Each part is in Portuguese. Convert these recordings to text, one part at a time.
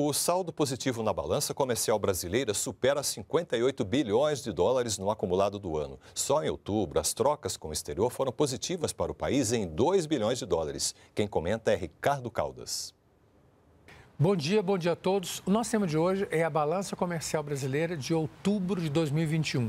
O saldo positivo na balança comercial brasileira supera 58 bilhões de dólares no acumulado do ano. Só em outubro, as trocas com o exterior foram positivas para o país em 2 bilhões de dólares. Quem comenta é Ricardo Caldas. Bom dia, bom dia a todos. O nosso tema de hoje é a balança comercial brasileira de outubro de 2021.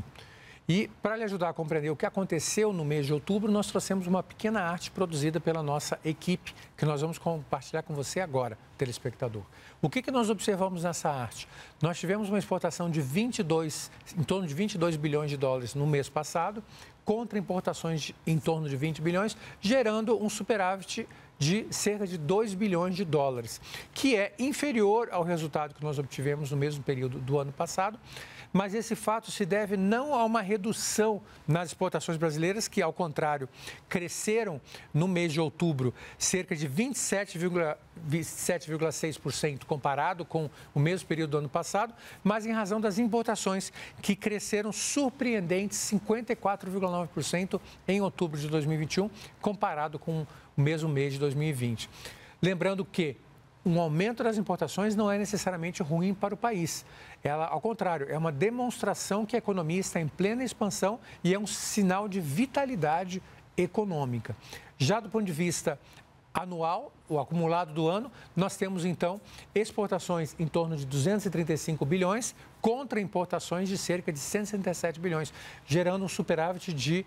E para lhe ajudar a compreender o que aconteceu no mês de outubro, nós trouxemos uma pequena arte produzida pela nossa equipe, que nós vamos compartilhar com você agora, telespectador. O que, que nós observamos nessa arte? Nós tivemos uma exportação de 22, em torno de 22 bilhões de dólares no mês passado, contra importações de, em torno de 20 bilhões, gerando um superávit de cerca de 2 bilhões de dólares, que é inferior ao resultado que nós obtivemos no mesmo período do ano passado. Mas esse fato se deve não a uma redução nas exportações brasileiras, que, ao contrário, cresceram no mês de outubro cerca de 27, 7,6% comparado com o mesmo período do ano passado, mas em razão das importações que cresceram surpreendentes 54,9% em outubro de 2021, comparado com o mesmo mês de 2020. Lembrando que um aumento das importações não é necessariamente ruim para o país. Ela, ao contrário, é uma demonstração que a economia está em plena expansão e é um sinal de vitalidade econômica. Já do ponto de vista anual, o acumulado do ano, nós temos então exportações em torno de 235 bilhões contra importações de cerca de 167 bilhões, gerando um superávit de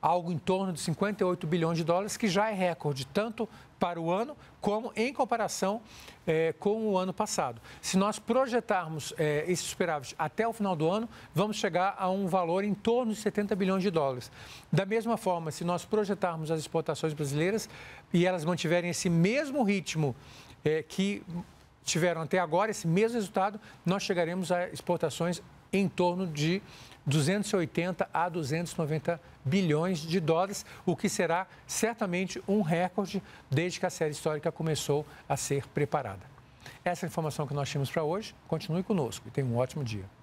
algo em torno de 58 bilhões de dólares, que já é recorde, tanto para o ano como em comparação eh, com o ano passado. Se nós projetarmos eh, esse superávit até o final do ano, vamos chegar a um valor em torno de 70 bilhões de dólares. Da mesma forma, se nós projetarmos as exportações brasileiras e elas mantiverem esse mesmo ritmo eh, que tiveram até agora, esse mesmo resultado, nós chegaremos a exportações em torno de 280 a 290 bilhões de dólares, o que será certamente um recorde desde que a série histórica começou a ser preparada. Essa é informação que nós tínhamos para hoje. Continue conosco e tenha um ótimo dia.